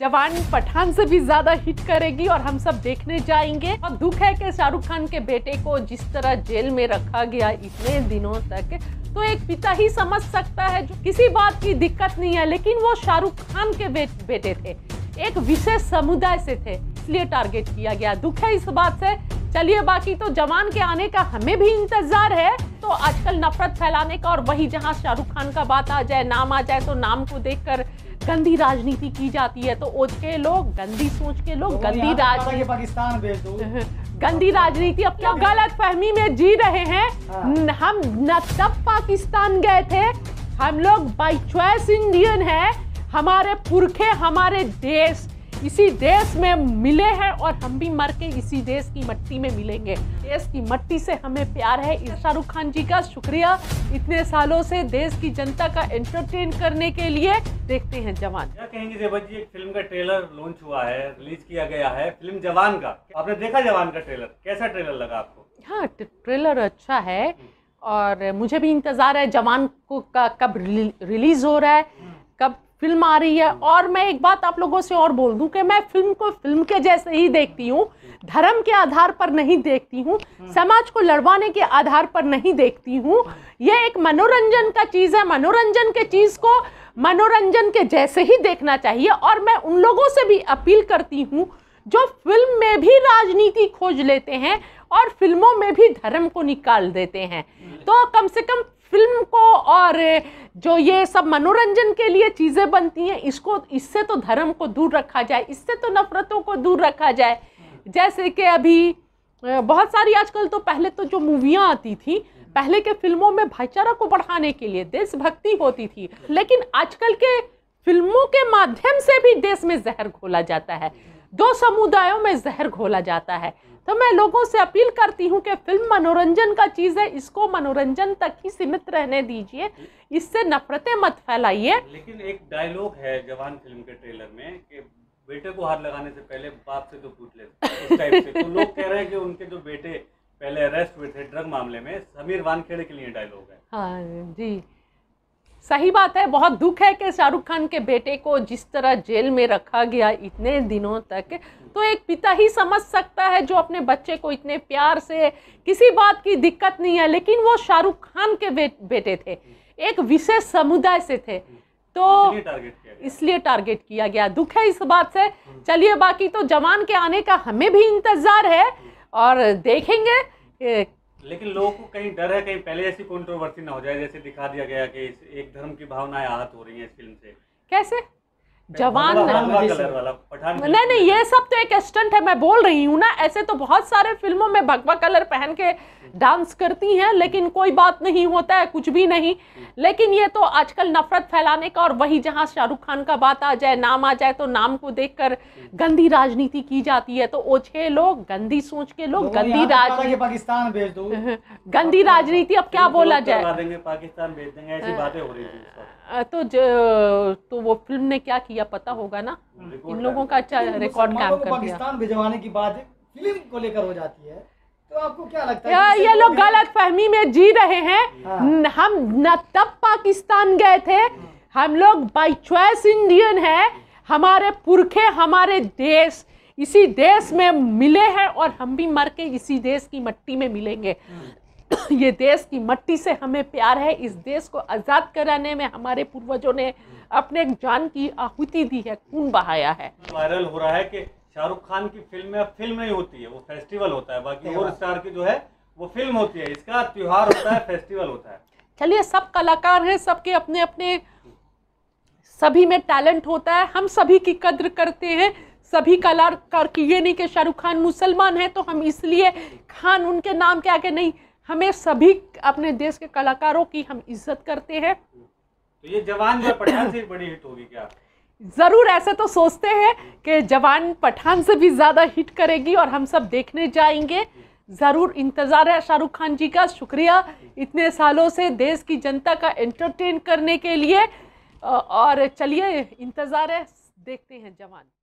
जवान पठान से भी ज्यादा हिट करेगी और हम सब देखने जाएंगे और दुख है कि शाहरुख खान के बेटे को जिस तरह जेल में रखा गया इतने दिनों तक तो एक पिता ही समझ सकता है जो किसी बात की दिक्कत नहीं है लेकिन वो शाहरुख खान के बेटे थे एक विशेष समुदाय से थे इसलिए टारगेट किया गया दुख है इस बात से चलिए बाकी तो जवान के आने का हमें भी इंतजार है तो आजकल नफरत फैलाने का और वही जहां शाहरुख खान का बात आ जाए नाम आ जाए तो नाम को देखकर गंदी राजनीति की जाती है तो उसके के लोग गंदी सोच के लोग तो गंदी राजनीति पाकिस्तान भेज दो गंदी राजनीति अब क्या गलत फहमी में जी रहे हैं हाँ। हम न तब पाकिस्तान गए थे हम लोग बाई चॉइस इंडियन है हमारे पुरखे हमारे देश इसी देश में मिले हैं और हम भी मर के इसी देश की मट्टी में मिलेंगे देश की मट्टी से हमें प्यार है शाहरुख खान जी का शुक्रिया इतने सालों से देश की जनता का एंटरटेन करने के लिए देखते हैं जवान क्या कहेंगे जेबत जी एक फिल्म का ट्रेलर लॉन्च हुआ है रिलीज किया गया है फिल्म जवान का आपने देखा जवान का ट्रेलर कैसा ट्रेलर लगा आपको हाँ ट्रेलर अच्छा है और मुझे भी इंतज़ार है जवान को का कब रिलीज़ हो रहा है कब फिल्म आ रही है और मैं एक बात आप लोगों से और बोल दूं कि मैं फिल्म को फिल्म के जैसे ही देखती हूँ धर्म के आधार पर नहीं देखती हूँ समाज को लड़वाने के आधार पर नहीं देखती हूँ यह एक मनोरंजन का चीज़ है मनोरंजन के चीज़ को मनोरंजन के जैसे ही देखना चाहिए और मैं उन लोगों से भी अपील करती हूँ जो फिल्म में भी राजनीति खोज लेते हैं और फिल्मों में भी धर्म को निकाल देते हैं तो कम से कम फिल्म को और जो ये सब मनोरंजन के लिए चीज़ें बनती हैं इसको इससे तो धर्म को दूर रखा जाए इससे तो नफ़रतों को दूर रखा जाए जैसे कि अभी बहुत सारी आजकल तो पहले तो जो मूवियाँ आती थी पहले के फिल्मों में भाईचारा को बढ़ाने के लिए देशभक्ति होती थी लेकिन आजकल के फिल्मों के माध्यम से भी देश में जहर घोला जाता है दो समुदायों में जहर घोला जाता है तो मैं लोगों से अपील करती हूँ कि फिल्म मनोरंजन का चीज़ है इसको मनोरंजन तक ही सीमित रहने दीजिए इससे नफरतें मत फैलाइए लेकिन एक डायलॉग है जवान फिल्म के ट्रेलर में कि बेटे को हाथ लगाने से पहले बाप से तो पूछ ले इस टाइप से तो लोग कह रहे हैं कि उनके जो बेटे पहले अरेस्ट हुए थे ड्रग मामले में समीर वानखेड़े के लिए डायलॉग है हाँ जी सही बात है बहुत दुख है कि शाहरुख खान के बेटे को जिस तरह जेल में रखा गया इतने दिनों तक तो एक पिता ही समझ सकता है जो अपने बच्चे को इतने प्यार से किसी बात की दिक्कत नहीं है लेकिन वो शाहरुख खान के बे, बेटे थे एक विशेष समुदाय से थे तो इसलिए टारगेट किया गया दुख है इस बात से चलिए बाकी तो जवान के आने का हमें भी इंतज़ार है और देखेंगे लेकिन लोगों को कहीं डर है कहीं पहले ऐसी कंट्रोवर्सी ना हो जाए जैसे दिखा दिया गया कि एक धर्म की भावनाएं आहत हो रही हैं इस फिल्म से कैसे जवान नहीं नहीं ये सब तो एक एस्टेंट है मैं बोल रही हूँ ना ऐसे तो बहुत सारे फिल्मों में भगवा कलर पहन के डांस करती हैं लेकिन कोई बात नहीं होता है कुछ भी नहीं लेकिन ये तो आजकल नफरत फैलाने का और वही जहाँ शाहरुख खान का बात आ जाए नाम आ जाए तो नाम को देखकर गंदी राजनीति की जाती है तो ओछे लोग गंदी सोच के लोग गंदी राजनीति पाकिस्तान भेज दो गंदी राजनीति अब क्या बोला जाए पाकिस्तान भेज देंगे ऐसी बातें हो रही तो तो वो फिल्म ने क्या किया किया पता होगा ना इन लोगों का अच्छा रिकॉर्ड तो काम कर पाकिस्तान भिजवाने की बात फिल्म को लेकर हो जाती है तो आपको क्या लगता है ये लोग गलत फहमी में जी रहे हैं हाँ। हम न तब पाकिस्तान गए थे हम लोग बाई चॉइस इंडियन है हमारे पुरखे हमारे देश इसी देश में मिले हैं और हम भी मर के इसी देश की मट्टी में मिलेंगे हाँ। ये देश की मट्टी से हमें प्यार है इस देश को आज़ाद कराने में हमारे पूर्वजों ने अपने जान की आहुति दी है खून बहाया है वायरल हो रहा है कि शाहरुख खान की फिल्म में फिल्म नहीं होती है वो फेस्टिवल होता है बाकी और स्टार की जो है वो फिल्म होती है इसका त्योहार होता है फेस्टिवल होता है चलिए सब कलाकार हैं सबके अपने अपने सभी में टैलेंट होता है हम सभी की कद्र करते हैं सभी कलाकार की ये नहीं कि शाहरुख खान मुसलमान है तो हम इसलिए खान उनके नाम के आगे नहीं हमें सभी अपने देश के कलाकारों की हम इज्जत करते हैं तो ये जवान जो पठान से बड़ी हिट होगी क्या ज़रूर ऐसे तो सोचते हैं कि जवान पठान से भी ज़्यादा हिट करेगी और हम सब देखने जाएंगे ज़रूर इंतज़ार है शाहरुख खान जी का शुक्रिया इतने सालों से देश की जनता का एंटरटेन करने के लिए और चलिए इंतज़ार है देखते हैं जवान